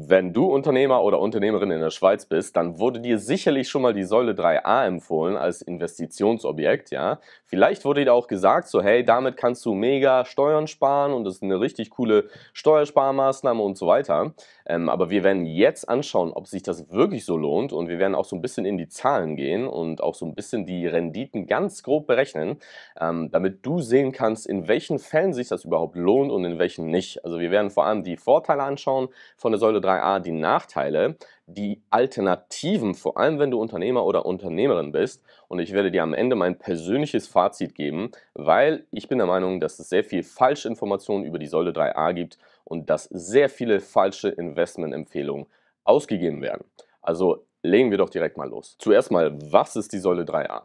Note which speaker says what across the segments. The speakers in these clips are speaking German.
Speaker 1: Wenn du Unternehmer oder Unternehmerin in der Schweiz bist, dann wurde dir sicherlich schon mal die Säule 3a empfohlen als Investitionsobjekt, ja. Vielleicht wurde dir auch gesagt, so hey, damit kannst du mega Steuern sparen und das ist eine richtig coole Steuersparmaßnahme und so weiter. Ähm, aber wir werden jetzt anschauen, ob sich das wirklich so lohnt und wir werden auch so ein bisschen in die Zahlen gehen und auch so ein bisschen die Renditen ganz grob berechnen, ähm, damit du sehen kannst, in welchen Fällen sich das überhaupt lohnt und in welchen nicht. Also wir werden vor allem die Vorteile anschauen von der Säule 3 a 3a die Nachteile, die Alternativen, vor allem wenn du Unternehmer oder Unternehmerin bist. Und ich werde dir am Ende mein persönliches Fazit geben, weil ich bin der Meinung, dass es sehr viel Falschinformationen über die Säule 3a gibt und dass sehr viele falsche Investmentempfehlungen ausgegeben werden. Also legen wir doch direkt mal los. Zuerst mal, was ist die Säule 3a?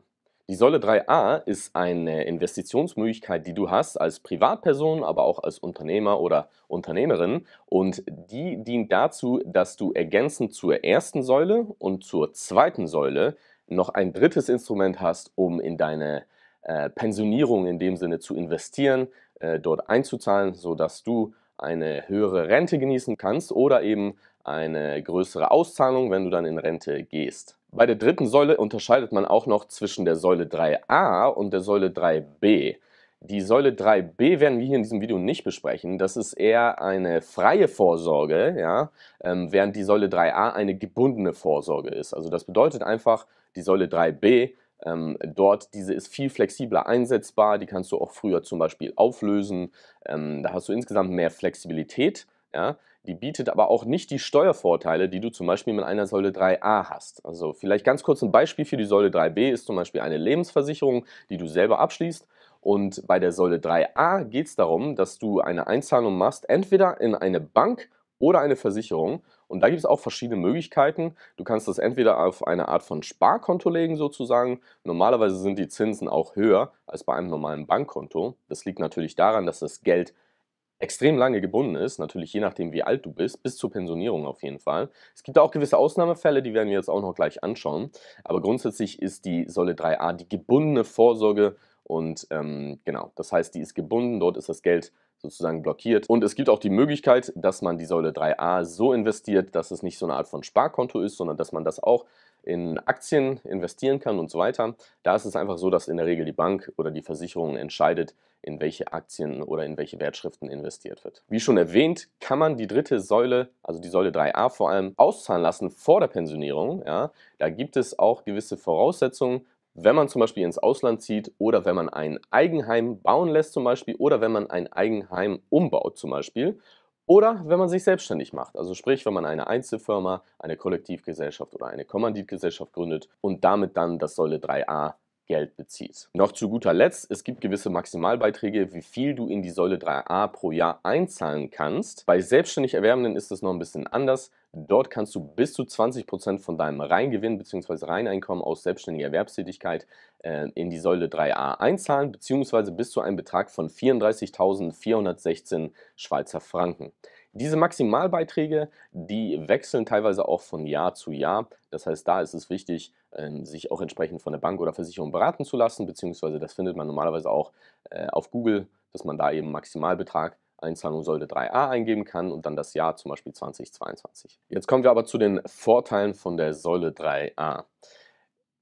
Speaker 1: Die Säule 3a ist eine Investitionsmöglichkeit, die du hast als Privatperson, aber auch als Unternehmer oder Unternehmerin und die dient dazu, dass du ergänzend zur ersten Säule und zur zweiten Säule noch ein drittes Instrument hast, um in deine äh, Pensionierung in dem Sinne zu investieren, äh, dort einzuzahlen, sodass du eine höhere Rente genießen kannst oder eben eine größere Auszahlung, wenn du dann in Rente gehst. Bei der dritten Säule unterscheidet man auch noch zwischen der Säule 3a und der Säule 3b. Die Säule 3b werden wir hier in diesem Video nicht besprechen. Das ist eher eine freie Vorsorge, ja? ähm, während die Säule 3a eine gebundene Vorsorge ist. Also das bedeutet einfach, die Säule 3b, ähm, dort diese ist viel flexibler einsetzbar. Die kannst du auch früher zum Beispiel auflösen. Ähm, da hast du insgesamt mehr Flexibilität. Ja? Die bietet aber auch nicht die Steuervorteile, die du zum Beispiel mit einer Säule 3a hast. Also vielleicht ganz kurz ein Beispiel für die Säule 3b ist zum Beispiel eine Lebensversicherung, die du selber abschließt. Und bei der Säule 3a geht es darum, dass du eine Einzahlung machst, entweder in eine Bank oder eine Versicherung. Und da gibt es auch verschiedene Möglichkeiten. Du kannst das entweder auf eine Art von Sparkonto legen sozusagen. Normalerweise sind die Zinsen auch höher als bei einem normalen Bankkonto. Das liegt natürlich daran, dass das Geld extrem lange gebunden ist, natürlich je nachdem wie alt du bist, bis zur Pensionierung auf jeden Fall. Es gibt auch gewisse Ausnahmefälle, die werden wir jetzt auch noch gleich anschauen, aber grundsätzlich ist die Säule 3a die gebundene Vorsorge und ähm, genau, das heißt, die ist gebunden, dort ist das Geld sozusagen blockiert. Und es gibt auch die Möglichkeit, dass man die Säule 3a so investiert, dass es nicht so eine Art von Sparkonto ist, sondern dass man das auch in Aktien investieren kann und so weiter. Da ist es einfach so, dass in der Regel die Bank oder die Versicherung entscheidet, in welche Aktien oder in welche Wertschriften investiert wird. Wie schon erwähnt, kann man die dritte Säule, also die Säule 3a vor allem, auszahlen lassen vor der Pensionierung. Ja. Da gibt es auch gewisse Voraussetzungen, wenn man zum Beispiel ins Ausland zieht oder wenn man ein Eigenheim bauen lässt zum Beispiel oder wenn man ein Eigenheim umbaut zum Beispiel. Oder wenn man sich selbstständig macht, also sprich, wenn man eine Einzelfirma, eine Kollektivgesellschaft oder eine Kommanditgesellschaft gründet und damit dann das Säule 3a Geld bezieht. Noch zu guter Letzt, es gibt gewisse Maximalbeiträge, wie viel du in die Säule 3a pro Jahr einzahlen kannst. Bei selbstständig Erwerbenden ist das noch ein bisschen anders. Dort kannst du bis zu 20% von deinem Reingewinn bzw. Reineinkommen aus selbstständiger Erwerbstätigkeit äh, in die Säule 3a einzahlen bzw. bis zu einem Betrag von 34.416 Schweizer Franken. Diese Maximalbeiträge, die wechseln teilweise auch von Jahr zu Jahr. Das heißt, da ist es wichtig, ähm, sich auch entsprechend von der Bank oder Versicherung beraten zu lassen, beziehungsweise das findet man normalerweise auch äh, auf Google, dass man da eben Maximalbetrag Einzahlung Einzahlungssäule 3a eingeben kann und dann das Jahr zum Beispiel 2022. Jetzt kommen wir aber zu den Vorteilen von der Säule 3a.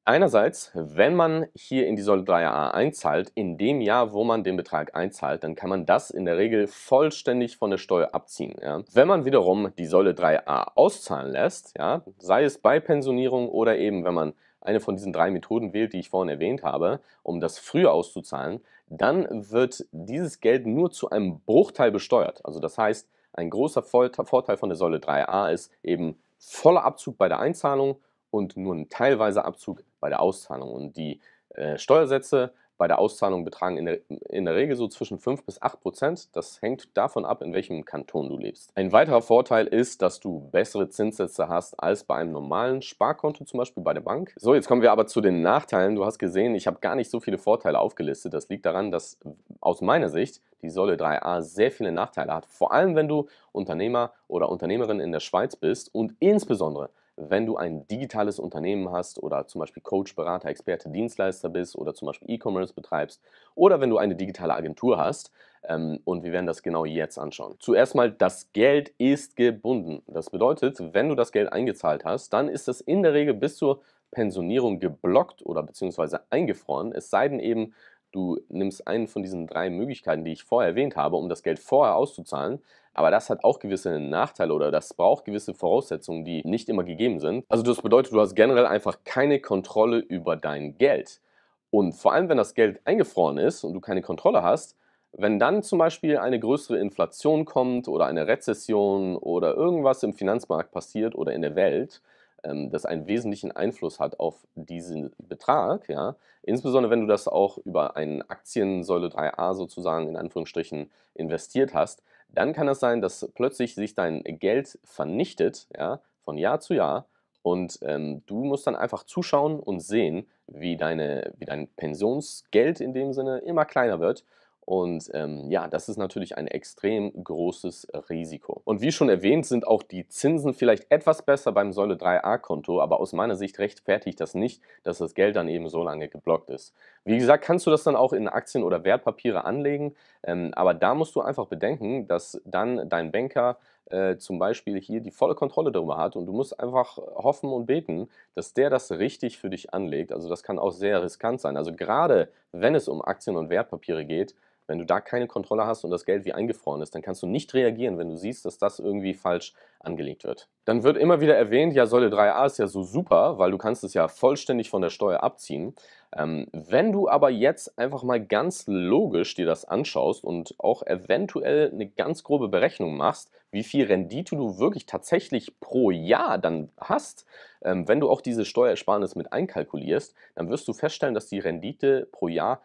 Speaker 1: Einerseits, wenn man hier in die Säule 3a einzahlt, in dem Jahr, wo man den Betrag einzahlt, dann kann man das in der Regel vollständig von der Steuer abziehen. Ja. Wenn man wiederum die Säule 3a auszahlen lässt, ja, sei es bei Pensionierung oder eben, wenn man eine von diesen drei Methoden wählt, die ich vorhin erwähnt habe, um das früher auszuzahlen, dann wird dieses Geld nur zu einem Bruchteil besteuert. Also das heißt, ein großer Vorteil von der Säule 3a ist eben voller Abzug bei der Einzahlung und nur ein teilweiser Abzug bei der Auszahlung. Und die äh, Steuersätze bei der Auszahlung betragen in der, in der Regel so zwischen 5 bis 8 Prozent. Das hängt davon ab, in welchem Kanton du lebst. Ein weiterer Vorteil ist, dass du bessere Zinssätze hast als bei einem normalen Sparkonto, zum Beispiel bei der Bank. So, jetzt kommen wir aber zu den Nachteilen. Du hast gesehen, ich habe gar nicht so viele Vorteile aufgelistet. Das liegt daran, dass aus meiner Sicht die Säule 3a sehr viele Nachteile hat. Vor allem, wenn du Unternehmer oder Unternehmerin in der Schweiz bist und insbesondere wenn du ein digitales Unternehmen hast oder zum Beispiel Coach, Berater, Experte, Dienstleister bist oder zum Beispiel E-Commerce betreibst oder wenn du eine digitale Agentur hast. Ähm, und wir werden das genau jetzt anschauen. Zuerst mal, das Geld ist gebunden. Das bedeutet, wenn du das Geld eingezahlt hast, dann ist es in der Regel bis zur Pensionierung geblockt oder beziehungsweise eingefroren, es sei denn eben, Du nimmst einen von diesen drei Möglichkeiten, die ich vorher erwähnt habe, um das Geld vorher auszuzahlen, aber das hat auch gewisse Nachteile oder das braucht gewisse Voraussetzungen, die nicht immer gegeben sind. Also das bedeutet, du hast generell einfach keine Kontrolle über dein Geld. Und vor allem, wenn das Geld eingefroren ist und du keine Kontrolle hast, wenn dann zum Beispiel eine größere Inflation kommt oder eine Rezession oder irgendwas im Finanzmarkt passiert oder in der Welt, ähm, das einen wesentlichen Einfluss hat auf diesen Betrag, ja, insbesondere wenn du das auch über einen Aktiensäule 3a sozusagen in Anführungsstrichen investiert hast, dann kann es das sein, dass plötzlich sich dein Geld vernichtet, ja, von Jahr zu Jahr und ähm, du musst dann einfach zuschauen und sehen, wie, deine, wie dein Pensionsgeld in dem Sinne immer kleiner wird und ähm, ja, das ist natürlich ein extrem großes Risiko. Und wie schon erwähnt, sind auch die Zinsen vielleicht etwas besser beim Säule 3a-Konto, aber aus meiner Sicht rechtfertigt das nicht, dass das Geld dann eben so lange geblockt ist. Wie gesagt, kannst du das dann auch in Aktien oder Wertpapiere anlegen, ähm, aber da musst du einfach bedenken, dass dann dein Banker äh, zum Beispiel hier die volle Kontrolle darüber hat und du musst einfach hoffen und beten, dass der das richtig für dich anlegt. Also das kann auch sehr riskant sein. Also gerade wenn es um Aktien und Wertpapiere geht, wenn du da keine Kontrolle hast und das Geld wie eingefroren ist, dann kannst du nicht reagieren, wenn du siehst, dass das irgendwie falsch angelegt wird. Dann wird immer wieder erwähnt, ja, Säule 3a ist ja so super, weil du kannst es ja vollständig von der Steuer abziehen. Ähm, wenn du aber jetzt einfach mal ganz logisch dir das anschaust und auch eventuell eine ganz grobe Berechnung machst, wie viel Rendite du wirklich tatsächlich pro Jahr dann hast, ähm, wenn du auch diese Steuersparnis mit einkalkulierst, dann wirst du feststellen, dass die Rendite pro Jahr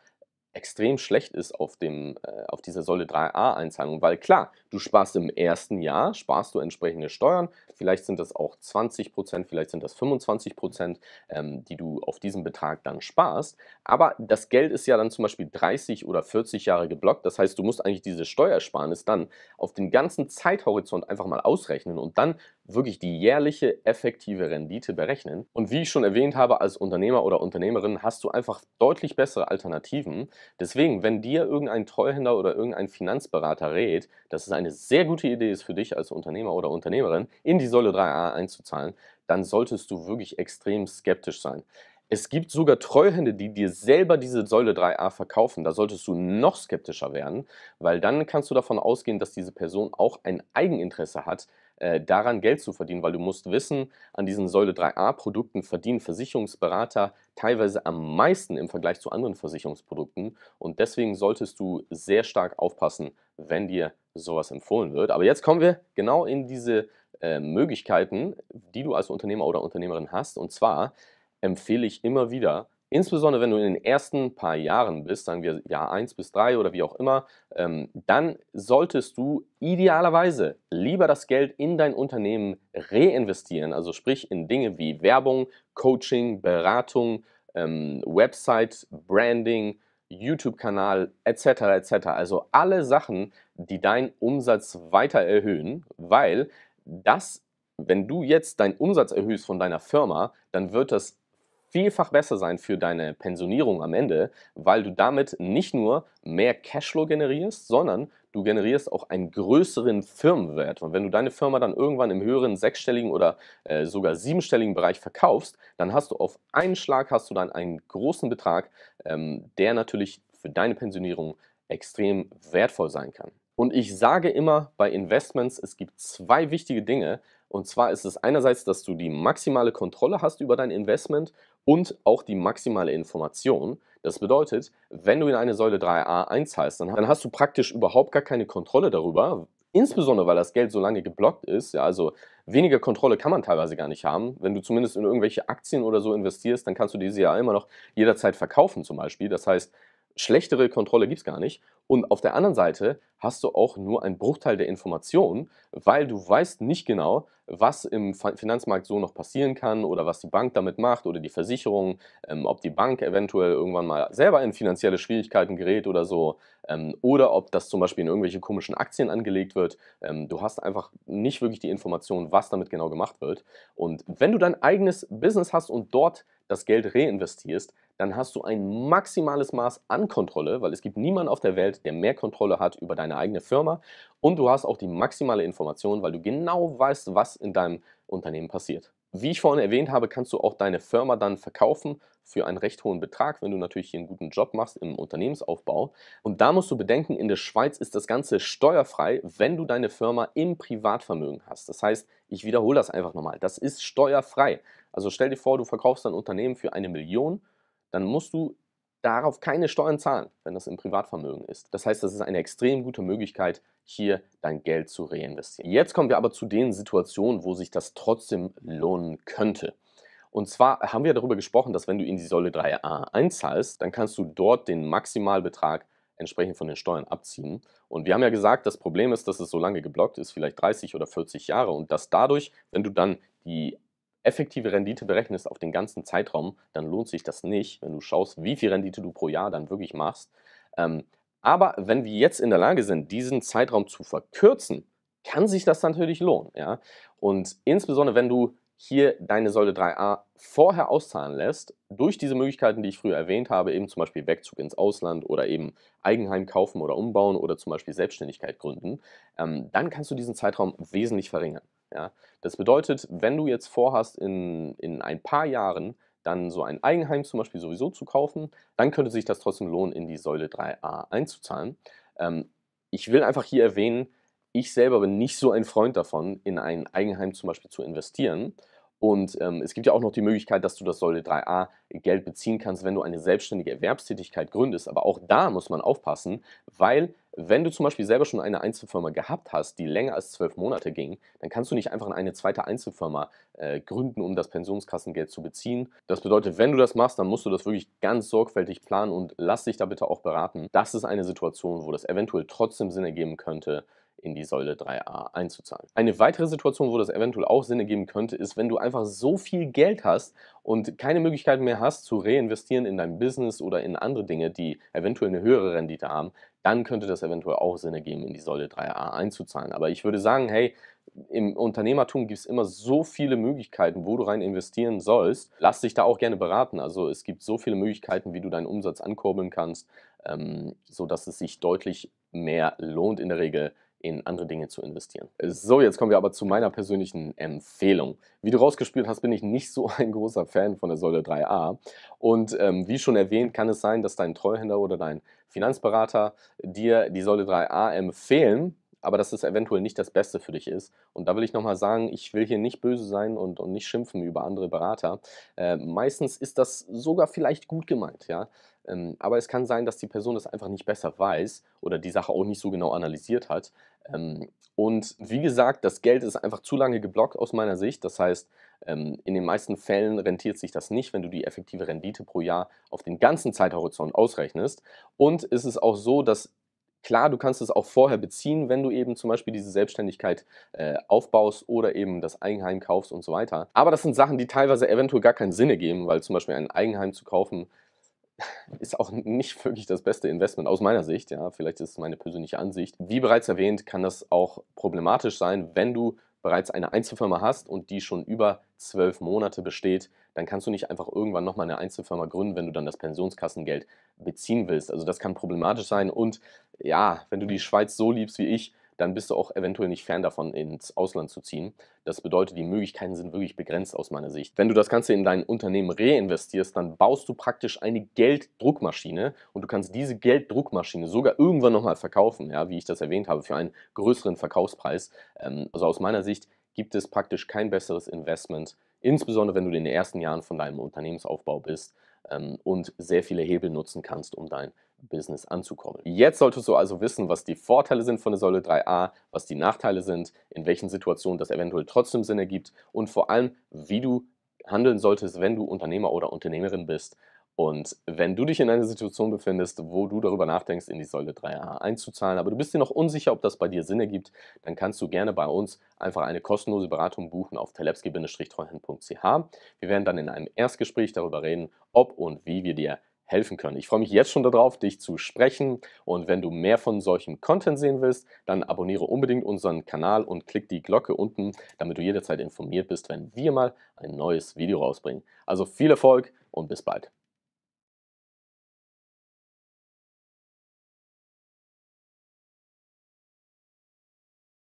Speaker 1: extrem schlecht ist auf, dem, äh, auf dieser Säule 3a-Einzahlung, weil klar, du sparst im ersten Jahr, sparst du entsprechende Steuern, vielleicht sind das auch 20 Prozent, vielleicht sind das 25 Prozent, ähm, die du auf diesem Betrag dann sparst, aber das Geld ist ja dann zum Beispiel 30 oder 40 Jahre geblockt, das heißt, du musst eigentlich diese Steuersparnis dann auf den ganzen Zeithorizont einfach mal ausrechnen und dann wirklich die jährliche effektive Rendite berechnen. Und wie ich schon erwähnt habe, als Unternehmer oder Unternehmerin hast du einfach deutlich bessere Alternativen. Deswegen, wenn dir irgendein Treuhänder oder irgendein Finanzberater rät, dass es eine sehr gute Idee ist für dich als Unternehmer oder Unternehmerin, in die Säule 3a einzuzahlen, dann solltest du wirklich extrem skeptisch sein. Es gibt sogar Treuhände, die dir selber diese Säule 3a verkaufen. Da solltest du noch skeptischer werden, weil dann kannst du davon ausgehen, dass diese Person auch ein Eigeninteresse hat, äh, daran Geld zu verdienen, weil du musst wissen, an diesen Säule 3a Produkten verdienen Versicherungsberater teilweise am meisten im Vergleich zu anderen Versicherungsprodukten und deswegen solltest du sehr stark aufpassen, wenn dir sowas empfohlen wird. Aber jetzt kommen wir genau in diese äh, Möglichkeiten, die du als Unternehmer oder Unternehmerin hast und zwar empfehle ich immer wieder, Insbesondere wenn du in den ersten paar Jahren bist, sagen wir Jahr 1 bis 3 oder wie auch immer, ähm, dann solltest du idealerweise lieber das Geld in dein Unternehmen reinvestieren, also sprich in Dinge wie Werbung, Coaching, Beratung, ähm, Website, Branding, YouTube-Kanal etc. etc. Also alle Sachen, die deinen Umsatz weiter erhöhen, weil das, wenn du jetzt deinen Umsatz erhöhst von deiner Firma, dann wird das vielfach besser sein für deine Pensionierung am Ende, weil du damit nicht nur mehr Cashflow generierst, sondern du generierst auch einen größeren Firmenwert. Und wenn du deine Firma dann irgendwann im höheren sechsstelligen oder äh, sogar siebenstelligen Bereich verkaufst, dann hast du auf einen Schlag hast du dann einen großen Betrag, ähm, der natürlich für deine Pensionierung extrem wertvoll sein kann. Und ich sage immer bei Investments, es gibt zwei wichtige Dinge. Und zwar ist es einerseits, dass du die maximale Kontrolle hast über dein Investment und auch die maximale Information. Das bedeutet, wenn du in eine Säule 3a einzahlst, dann, dann hast du praktisch überhaupt gar keine Kontrolle darüber, insbesondere weil das Geld so lange geblockt ist, ja, also weniger Kontrolle kann man teilweise gar nicht haben. Wenn du zumindest in irgendwelche Aktien oder so investierst, dann kannst du diese ja immer noch jederzeit verkaufen zum Beispiel. Das heißt, schlechtere Kontrolle gibt es gar nicht. Und auf der anderen Seite hast du auch nur einen Bruchteil der Informationen, weil du weißt nicht genau, was im Finanzmarkt so noch passieren kann oder was die Bank damit macht oder die Versicherung, ähm, ob die Bank eventuell irgendwann mal selber in finanzielle Schwierigkeiten gerät oder so ähm, oder ob das zum Beispiel in irgendwelche komischen Aktien angelegt wird. Ähm, du hast einfach nicht wirklich die Information, was damit genau gemacht wird. Und wenn du dein eigenes Business hast und dort das Geld reinvestierst, dann hast du ein maximales Maß an Kontrolle, weil es gibt niemanden auf der Welt, der mehr Kontrolle hat über deine eigene Firma und du hast auch die maximale Information, weil du genau weißt, was in deinem Unternehmen passiert. Wie ich vorhin erwähnt habe, kannst du auch deine Firma dann verkaufen für einen recht hohen Betrag, wenn du natürlich hier einen guten Job machst im Unternehmensaufbau. Und da musst du bedenken, in der Schweiz ist das Ganze steuerfrei, wenn du deine Firma im Privatvermögen hast. Das heißt, ich wiederhole das einfach nochmal, das ist steuerfrei. Also stell dir vor, du verkaufst dein Unternehmen für eine Million dann musst du darauf keine Steuern zahlen, wenn das im Privatvermögen ist. Das heißt, das ist eine extrem gute Möglichkeit, hier dein Geld zu reinvestieren. Jetzt kommen wir aber zu den Situationen, wo sich das trotzdem lohnen könnte. Und zwar haben wir darüber gesprochen, dass wenn du in die Säule 3a einzahlst, dann kannst du dort den Maximalbetrag entsprechend von den Steuern abziehen. Und wir haben ja gesagt, das Problem ist, dass es so lange geblockt ist, vielleicht 30 oder 40 Jahre und dass dadurch, wenn du dann die effektive Rendite berechnest auf den ganzen Zeitraum, dann lohnt sich das nicht, wenn du schaust, wie viel Rendite du pro Jahr dann wirklich machst. Ähm, aber wenn wir jetzt in der Lage sind, diesen Zeitraum zu verkürzen, kann sich das natürlich lohnen. Ja? Und insbesondere, wenn du hier deine Säule 3a vorher auszahlen lässt, durch diese Möglichkeiten, die ich früher erwähnt habe, eben zum Beispiel Wegzug ins Ausland oder eben Eigenheim kaufen oder umbauen oder zum Beispiel Selbstständigkeit gründen, ähm, dann kannst du diesen Zeitraum wesentlich verringern. Ja? Das bedeutet, wenn du jetzt vorhast, in, in ein paar Jahren dann so ein Eigenheim zum Beispiel sowieso zu kaufen, dann könnte sich das trotzdem lohnen, in die Säule 3a einzuzahlen. Ähm, ich will einfach hier erwähnen, ich selber bin nicht so ein Freund davon, in ein Eigenheim zum Beispiel zu investieren. Und ähm, es gibt ja auch noch die Möglichkeit, dass du das Säule 3a Geld beziehen kannst, wenn du eine selbstständige Erwerbstätigkeit gründest. Aber auch da muss man aufpassen, weil wenn du zum Beispiel selber schon eine Einzelfirma gehabt hast, die länger als zwölf Monate ging, dann kannst du nicht einfach eine zweite Einzelfirma äh, gründen, um das Pensionskassengeld zu beziehen. Das bedeutet, wenn du das machst, dann musst du das wirklich ganz sorgfältig planen und lass dich da bitte auch beraten. Das ist eine Situation, wo das eventuell trotzdem Sinn ergeben könnte, in die Säule 3a einzuzahlen. Eine weitere Situation, wo das eventuell auch Sinn ergeben könnte, ist, wenn du einfach so viel Geld hast und keine Möglichkeit mehr hast zu reinvestieren in dein Business oder in andere Dinge, die eventuell eine höhere Rendite haben, dann könnte das eventuell auch Sinn ergeben, in die Säule 3a einzuzahlen. Aber ich würde sagen, hey, im Unternehmertum gibt es immer so viele Möglichkeiten, wo du rein investieren sollst. Lass dich da auch gerne beraten. Also es gibt so viele Möglichkeiten, wie du deinen Umsatz ankurbeln kannst, ähm, sodass es sich deutlich mehr lohnt in der Regel, in andere Dinge zu investieren. So, jetzt kommen wir aber zu meiner persönlichen Empfehlung. Wie du rausgespielt hast, bin ich nicht so ein großer Fan von der Säule 3a. Und ähm, wie schon erwähnt, kann es sein, dass dein Treuhänder oder dein Finanzberater dir die Säule 3a empfehlen, aber dass es eventuell nicht das Beste für dich ist. Und da will ich nochmal sagen, ich will hier nicht böse sein und, und nicht schimpfen über andere Berater. Äh, meistens ist das sogar vielleicht gut gemeint. Ja? Ähm, aber es kann sein, dass die Person das einfach nicht besser weiß oder die Sache auch nicht so genau analysiert hat. Ähm, und wie gesagt, das Geld ist einfach zu lange geblockt aus meiner Sicht. Das heißt, ähm, in den meisten Fällen rentiert sich das nicht, wenn du die effektive Rendite pro Jahr auf den ganzen Zeithorizont ausrechnest. Und es ist auch so, dass Klar, du kannst es auch vorher beziehen, wenn du eben zum Beispiel diese Selbstständigkeit äh, aufbaust oder eben das Eigenheim kaufst und so weiter. Aber das sind Sachen, die teilweise eventuell gar keinen Sinn ergeben, weil zum Beispiel ein Eigenheim zu kaufen ist auch nicht wirklich das beste Investment aus meiner Sicht. Ja, vielleicht ist es meine persönliche Ansicht. Wie bereits erwähnt, kann das auch problematisch sein, wenn du bereits eine Einzelfirma hast und die schon über zwölf Monate besteht, dann kannst du nicht einfach irgendwann nochmal eine Einzelfirma gründen, wenn du dann das Pensionskassengeld beziehen willst. Also das kann problematisch sein und ja, wenn du die Schweiz so liebst wie ich, dann bist du auch eventuell nicht fern davon, ins Ausland zu ziehen. Das bedeutet, die Möglichkeiten sind wirklich begrenzt aus meiner Sicht. Wenn du das Ganze in dein Unternehmen reinvestierst, dann baust du praktisch eine Gelddruckmaschine und du kannst diese Gelddruckmaschine sogar irgendwann nochmal verkaufen, ja, wie ich das erwähnt habe, für einen größeren Verkaufspreis. Ähm, also aus meiner Sicht gibt es praktisch kein besseres Investment, insbesondere wenn du in den ersten Jahren von deinem Unternehmensaufbau bist ähm, und sehr viele Hebel nutzen kannst, um dein Business anzukommen. Jetzt solltest du also wissen, was die Vorteile sind von der Säule 3a, was die Nachteile sind, in welchen Situationen das eventuell trotzdem Sinn ergibt und vor allem, wie du handeln solltest, wenn du Unternehmer oder Unternehmerin bist. Und wenn du dich in einer Situation befindest, wo du darüber nachdenkst, in die Säule 3a einzuzahlen, aber du bist dir noch unsicher, ob das bei dir Sinn ergibt, dann kannst du gerne bei uns einfach eine kostenlose Beratung buchen auf telepski-treuhand.ch. Wir werden dann in einem Erstgespräch darüber reden, ob und wie wir dir helfen können. Ich freue mich jetzt schon darauf, dich zu sprechen und wenn du mehr von solchem Content sehen willst, dann abonniere unbedingt unseren Kanal und klick die Glocke unten, damit du jederzeit informiert bist, wenn wir mal ein neues Video rausbringen. Also viel Erfolg und bis bald.